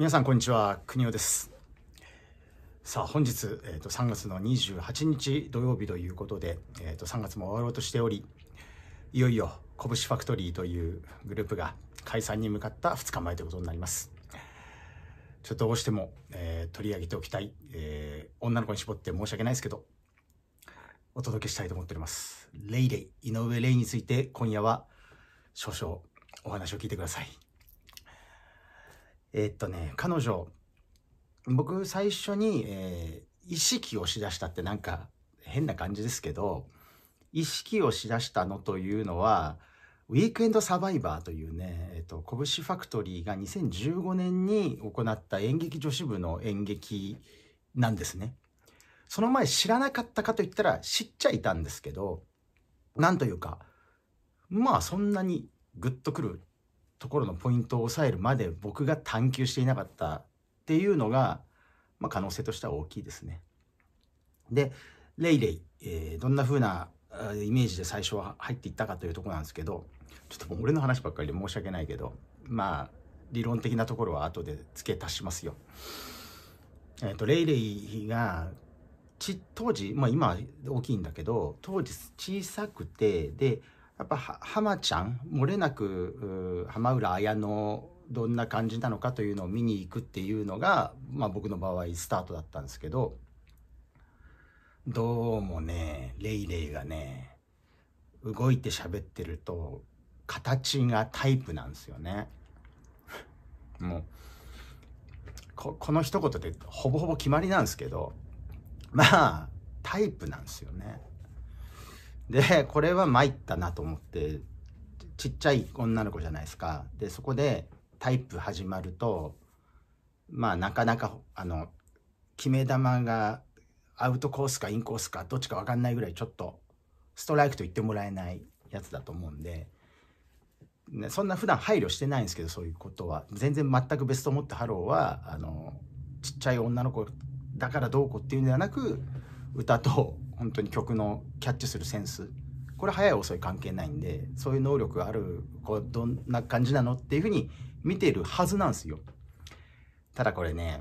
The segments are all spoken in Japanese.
皆さんこんにちは国尾ですさあ本日、えー、と3月の28日土曜日ということで、えー、と3月も終わろうとしておりいよいよ拳ファクトリーというグループが解散に向かった2日前ということになりますちょっとどうしても、えー、取り上げておきたい、えー、女の子に絞って申し訳ないですけどお届けしたいと思っておりますレイレイ井上レイについて今夜は少々お話を聞いてくださいえっとね、彼女、僕最初に、えー、意識をしだしたってなんか変な感じですけど、意識をしだしたのというのは、ウィークエンドサバイバーというね、えっと、拳ファクトリーが2015年に行った演劇女子部の演劇なんですね。その前知らなかったかといったら知っちゃいたんですけど、なんというか、まあそんなにグッとくるところのポイントを抑えるまで僕が探求していなかったっていうのが、まあ、可能性としては大きいですね。でレイレイ、えー、どんな風なイメージで最初は入っていったかというとこなんですけどちょっともう俺の話ばっかりで申し訳ないけどまあ理論的なところは後で付け足しますよ。えっ、ー、とレイレイがち当時、まあ、今大きいんだけど当時小さくてでやっぱ浜ちゃん漏れなく浜浦綾乃どんな感じなのかというのを見に行くっていうのが、まあ、僕の場合スタートだったんですけどどうもねレイレイがね動いて喋ってると形がタイプなんですよね。もうここの一言でほぼほぼ決まりなんですけどまあタイプなんですよね。でこれは参ったなと思ってちっちゃい女の子じゃないですかでそこでタイプ始まるとまあなかなかあの決め球がアウトコースかインコースかどっちか分かんないぐらいちょっとストライクと言ってもらえないやつだと思うんで、ね、そんな普段配慮してないんですけどそういうことは全然全くベトを持ってハローはあのちっちゃい女の子だからどうこうっていうんではなく歌と本当に曲のキャッチするセンスこれ早い遅い関係ないんでそういう能力があるうどんな感じなのっていうふうに見てるはずなんですよただこれね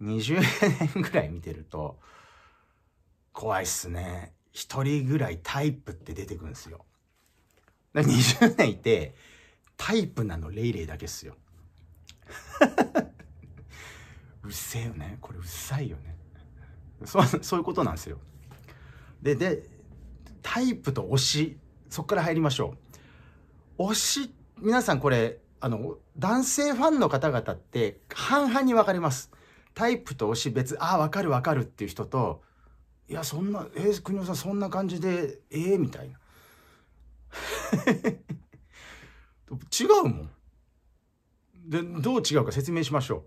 20年ぐらい見てると怖いっすね1人ぐらいタイプって出てくるんですよ20年いてタイプなのレイレイだけっすよ うっせえよねこれうっさいよねそうそういうことなんですよで、で、タイプと推し、そこから入りましょう。推し、皆さんこれ、あの、男性ファンの方々って半々に分かれます。タイプと推し別、ああ、分かる分かるっていう人と、いや、そんな、えー、国尾さんそんな感じで、ええー、みたいな。違うもん。で、どう違うか説明しましょ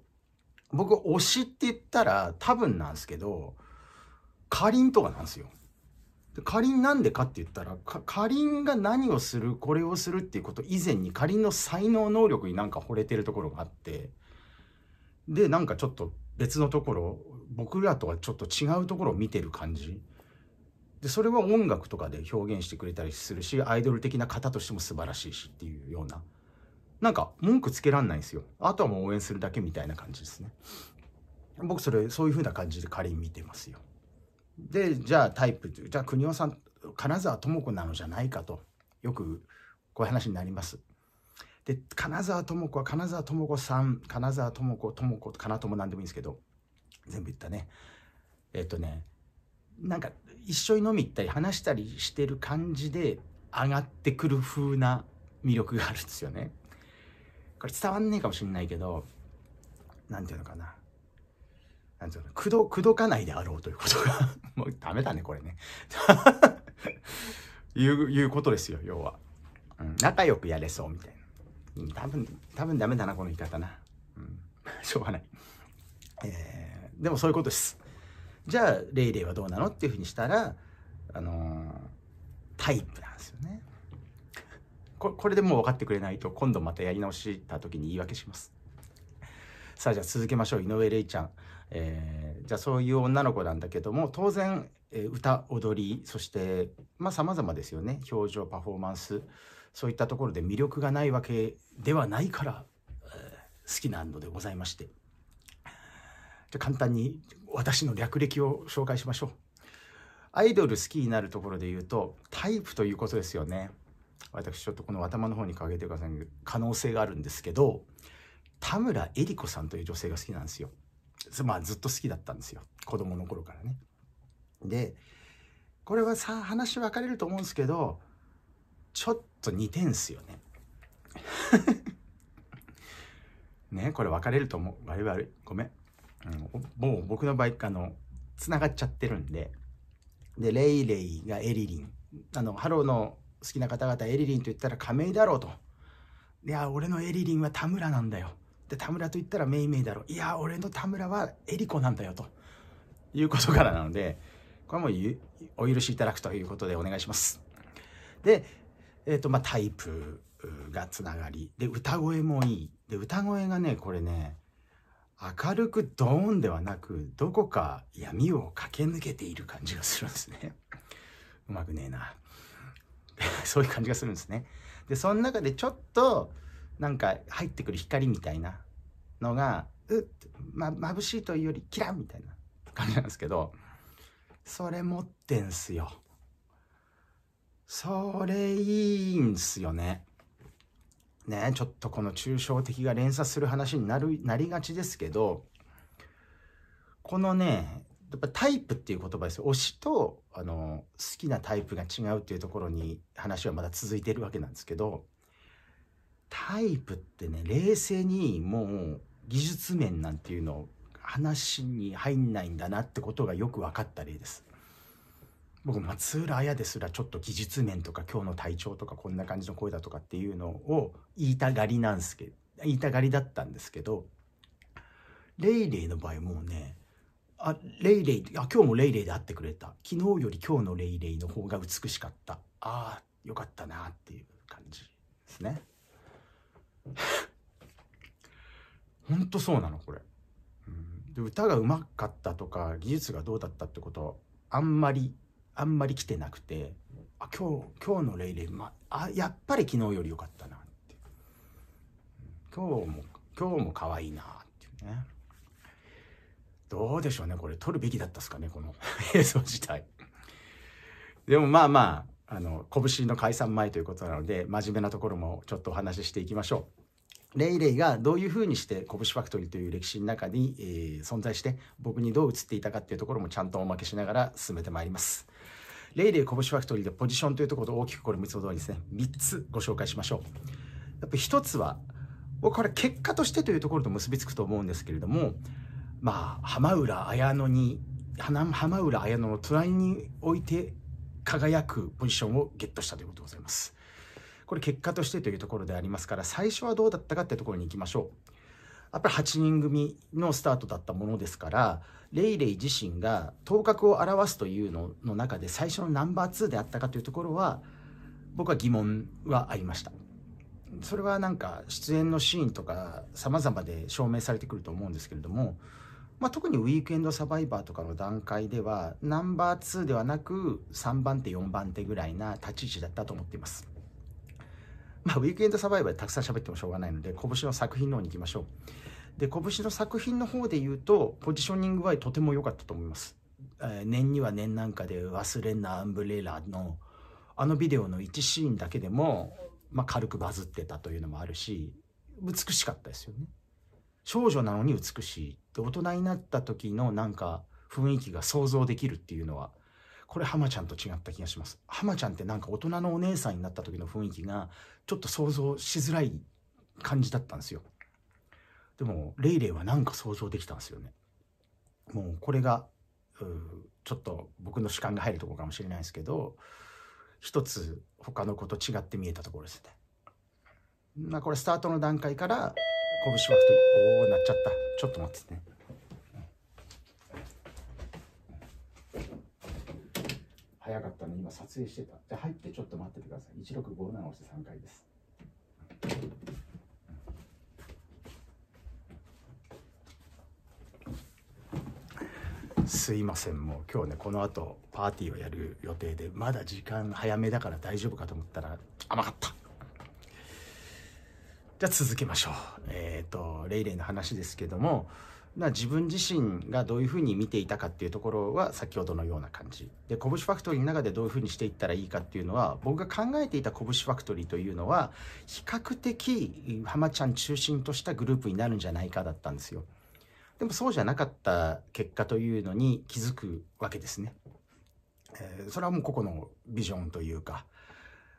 う。僕、推しって言ったら、多分なんですけど、かりんとかなんですよ。かりんなんでかって言ったらかりんが何をするこれをするっていうこと以前にかりんの才能能力になんか惚れてるところがあってでなんかちょっと別のところ僕らとはちょっと違うところを見てる感じでそれは音楽とかで表現してくれたりするしアイドル的な方としても素晴らしいしっていうようななんか文句つけらんないんですよあとはもう応援するだけみたいな感じですね僕それそういう風な感じでかりん見てますよでじゃあタイプじゃあ国尾さん金沢智子なのじゃないかとよくこういう話になります。で金沢智子は金沢智子さん金沢智子智子金となんでもいいんですけど全部言ったねえっとねなんか一緒に飲み行ったり話したりしてる感じで上がってくる風な魅力があるんですよね。これ伝わんねえかもしんないけど何て言うのかななんつうの、くど、くどかないであろうということが もうダメだね、これね いう、いうことですよ、要は。うん、仲良くやれそう、みたいな、うん。多分、多分ダメだな、この言い方な。うん。しょうがない。えー、でもそういうことです。じゃあ、レイレイはどうなのっていうふうにしたら、あのー、タイプなんですよね。ここれでもう分かってくれないと、今度またやり直した時に言い訳します。さあ、じゃあ続けましょう。井上レイちゃん。えー、じゃあそういう女の子なんだけども当然、えー、歌踊りそしてまあざまですよね表情パフォーマンスそういったところで魅力がないわけではないから、えー、好きなのでございましてじゃ簡単に私の略歴を紹介しましょうアイドル好きになるところで言うとタイプということですよね私ちょっとこの頭の方に掲げてください可能性があるんですけど田村恵里子さんという女性が好きなんですよまあずっと好きだったんですよ子供の頃からね。でこれはさ話分かれると思うんですけどちょっと似てんすよね。ねこれ分かれると思う悪い悪いごめん、うん、もう僕の場合あのつながっちゃってるんででレイレイがエリリンあのハローの好きな方々エリリンと言ったら亀井だろうといや俺のエリリンは田村なんだよで田村と言ったらめいめいだろいや俺の田村はエリコなんだよということからなのでこれもお許しいただくということでお願いしますでえっ、ー、とまあタイプがつながりで歌声もいいで歌声がねこれね明るくドーンではなくどこか闇を駆け抜けている感じがするんですねうまくねえな そういう感じがするんですねでその中でちょっとなんか入ってくる光みたいなのがうっ、ま、眩しいというよりキラッみたいな感じなんですけどそれ持ってんすよそれいいんすよねねちょっとこの抽象的が連鎖する話になるなりがちですけどこのねやっぱタイプっていう言葉ですよ推しとあの好きなタイプが違うっていうところに話はまだ続いてるわけなんですけどタイプってね冷静にもう技術面なんていうのを話に入んないんだなってことがよく分かった例です。僕松浦綾ですらちょっと技術面とか今日の体調とかこんな感じの声だとかっていうのを言いたがりなんすけど言いたがりだったんですけどレイレイの場合もうねあレイレイあ今日もレイレイで会ってくれた昨日より今日のレイレイの方が美しかったああよかったなっていう感じですね。ほんとそうなのこれ、うん、で歌がうまかったとか技術がどうだったってことあんまりあんまり来てなくてあ今日今日のレイレイ、まあやっぱり昨日より良かったなって、今日も今日も可愛いなっていうねどうでしょうねこれ撮るべきだったっすかねこの 映像自体でもまあまああの拳の解散前ということなので真面目なところもちょっとお話ししていきましょう。レイレイがどういうふうにして拳ファクトリーという歴史の中に、えー、存在して僕にどう映っていたかっていうところもちゃんとおまけしながら進めてまいります。レイレイ拳ファクトリーでポジションというところと大きくこれ三つほどにですね、3つご紹介しましょう。やっぱ1つは、僕これ結果としてというところと結びつくと思うんですけれども、まあ、浜浦綾乃に、浜浦綾乃の隣に置いて輝くポジションをゲットしたということでございます。これ結果としてというところでありますから、最初はどうだったかってところに行きましょう。やっぱり8人組のスタートだったものですから、レイレイ自身が頭角を表すというのの中で最初のナンバー2であったかというところは、僕は疑問はありました。それはなんか出演のシーンとか様々で証明されてくると思うんですけれども、まあ、特にウィークエンドサバイバーとかの段階ではナンバー2ではなく3番手4番手ぐらいな立ち位置だったと思っています。まあ、ウィークエンドサバイバーでたくさん喋ってもしょうがないので拳の作品の方に行きましょう。で拳の作品の方で言うとポジショニングはとても良かったと思います。えー、年には年なんかで「忘れんなアンブレラ」のあのビデオの1シーンだけでも、まあ、軽くバズってたというのもあるし美しかったですよね。少女なのに美しいで大人になった時のなんか雰囲気が想像できるっていうのはこれ浜ちゃんと違った気がします浜ちゃんってなんか大人のお姉さんになった時の雰囲気がちょっと想像しづらい感じだったんですよでもレイレイはなんか想像できたんですよねもうこれがちょっと僕の主観が入るとこかもしれないですけど一つ他の子と違って見えたところですね。まあ、これスタートの段階から拳は太いおおなっちゃったちょっと待ってね早かったね今撮影してたじゃ入ってちょっと待っててください1657を押して3回ですすいませんもう今日ねこの後パーティーをやる予定でまだ時間早めだから大丈夫かと思ったら甘かったじゃあ続けましょう。えっ、ー、と、レイレイの話ですけども、な自分自身がどういうふうに見ていたかっていうところは先ほどのような感じで拳ファクトリーの中でどういうふうにしていったらいいかっていうのは僕が考えていた拳ファクトリーというのは比較的浜ちゃん中心としたグループになるんじゃないかだったんですよでもそうじゃなかった結果というのに気づくわけですね、えー、それはもうここのビジョンというか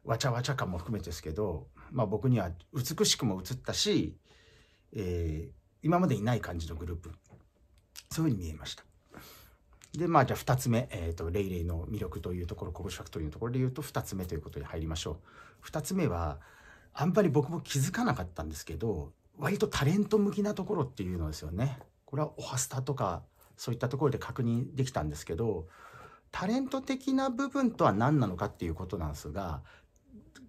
わちゃわちゃ感も含めてですけどまあ、僕には美しくも映ったし、えー、今までいない感じのグループそういうふうに見えましたでまあじゃあ2つ目、えーと、レイレイの魅力というところコブシファクトリーのところで言うと2つ目ということに入りましょう2つ目はあんまり僕も気づかなかったんですけど割とタレント向きなところっていうのですよねこれはオハスタとかそういったところで確認できたんですけどタレント的な部分とは何なのかっていうことなんですが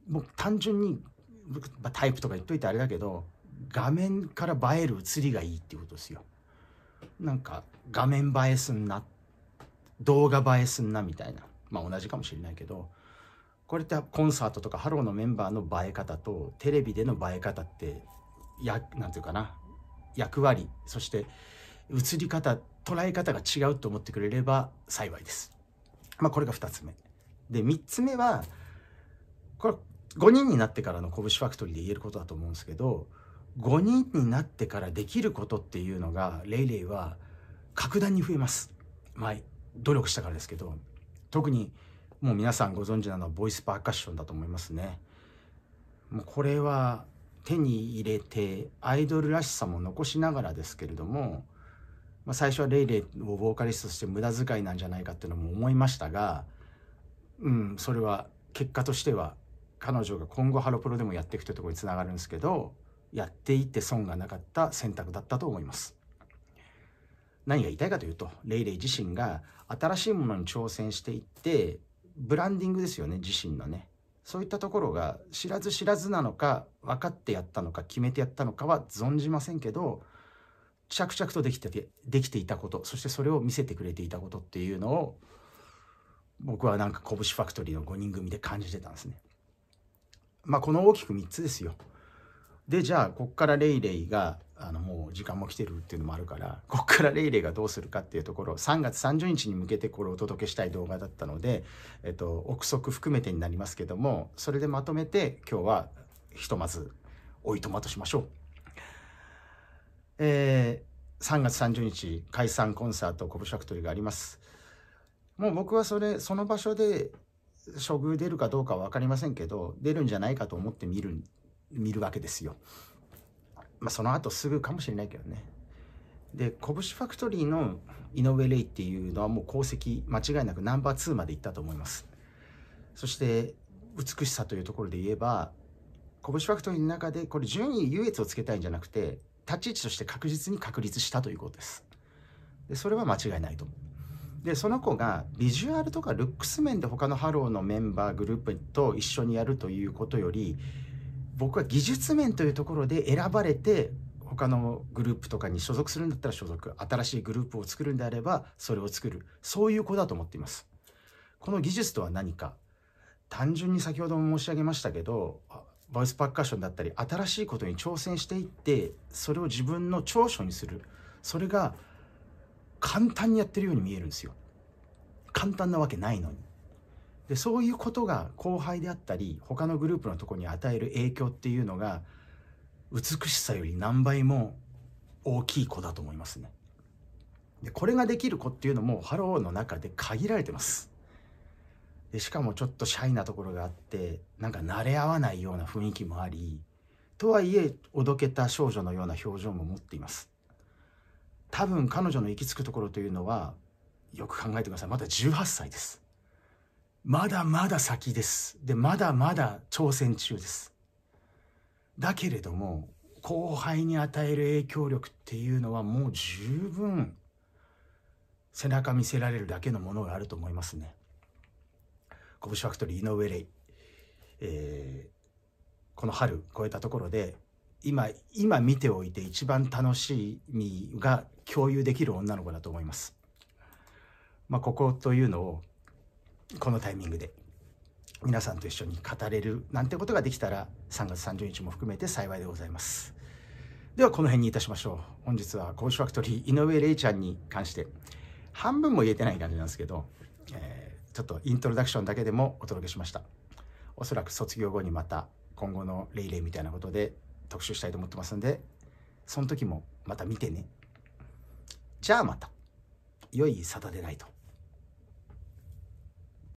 もう単純にまあ、タイプとか言っといてあれだけど画面から映える写りがいいっていうことですよ。なんか画面映えすんな動画映えすんなみたいなまあ同じかもしれないけどこれってコンサートとかハローのメンバーの映え方とテレビでの映え方ってやて言うかな役割そして映り方捉え方が違うと思ってくれれば幸いです。まあ、これが2つ目で3つ目はこれ5人になってからの拳ファクトリーで言えることだと思うんですけど5人になってからできることっていうのがレイレイは格段に増えます。ま努力したからですけど特にもう皆さんご存知なのはボイスパーカッションだと思いますね。もうこれは手に入れてアイドルらしさも残しながらですけれども、まあ、最初はレイレイをボーカリストとして無駄遣いなんじゃないかっていうのも思いましたが、うん、それは結果としては彼女が今後ハロプロでもやっていくというところにつながるんですけどやっていって損がなかった選択だったと思います何が言いたいかというとレイレイ自身が新しいものに挑戦していってブランディングですよね自身のねそういったところが知らず知らずなのか分かってやったのか決めてやったのかは存じませんけど着々とできてできていたことそしてそれを見せてくれていたことっていうのを僕はなんか「拳ファクトリー」の5人組で感じてたんですね。まあ、この大きく3つですよ。でじゃあこっからレイレイがあのもう時間も来てるっていうのもあるからこっからレイレイがどうするかっていうところ3月30日に向けてこれをお届けしたい動画だったので、えっと、憶測含めてになりますけどもそれでまとめて今日はひとまずおいとまとしましょう。えー、3月30日解散コンサートコブシャクトリがあります。もう僕はそれその場所で処遇出るかどうかは分かりませんけど出るんじゃないかと思って見る見るわけですよ。まあ、その後すぐかもしれないけどね。で拳ファクトリーの井上レイっていうのはもう功績間違いなくナンバー2までいったと思います。そして美しさというところで言えば拳ファクトリーの中でこれ順位優越をつけたいんじゃなくて立ち位置として確実に確立したということです。でそれは間違いないと思う。でその子がビジュアルとかルックス面で他のハローのメンバーグループと一緒にやるということより僕は技術面というところで選ばれて他のグループとかに所属するんだったら所属新しいグループを作るんであればそれを作るそういう子だと思っていますこの技術とは何か単純に先ほども申し上げましたけどボイスパッカーションだったり新しいことに挑戦していってそれを自分の長所にするそれが簡単にやってるように見えるんですよ簡単なわけないのにでそういうことが後輩であったり他のグループのとこに与える影響っていうのが美しさより何倍も大きい子だと思いますねでこれができる子っていうのもハローの中で限られてますでしかもちょっとシャイなところがあってなんか慣れ合わないような雰囲気もありとはいえおどけた少女のような表情も持っています多分彼女の行き着くところというのはよく考えてくださいまだ18歳ですまだまだ先ですでまだまだ挑戦中ですだけれども後輩に与える影響力っていうのはもう十分背中見せられるだけのものがあると思いますね。拳ファクトリー井上レえー、この春超えたところで今、今見ておいて一番楽しみが共有できる女の子だと思います。まあ、ここというのを、このタイミングで皆さんと一緒に語れるなんてことができたら3月30日も含めて幸いでございます。ではこの辺にいたしましょう。本日はコーファクトリー井上玲ちゃんに関して半分も言えてない感じなんですけど、えー、ちょっとイントロダクションだけでもお届けしました。おそらく卒業後にまた今後のレイレイみたいなことで特集したいと思ってますんで、その時もまた見てね。じゃあまた。良いサタデーナイト。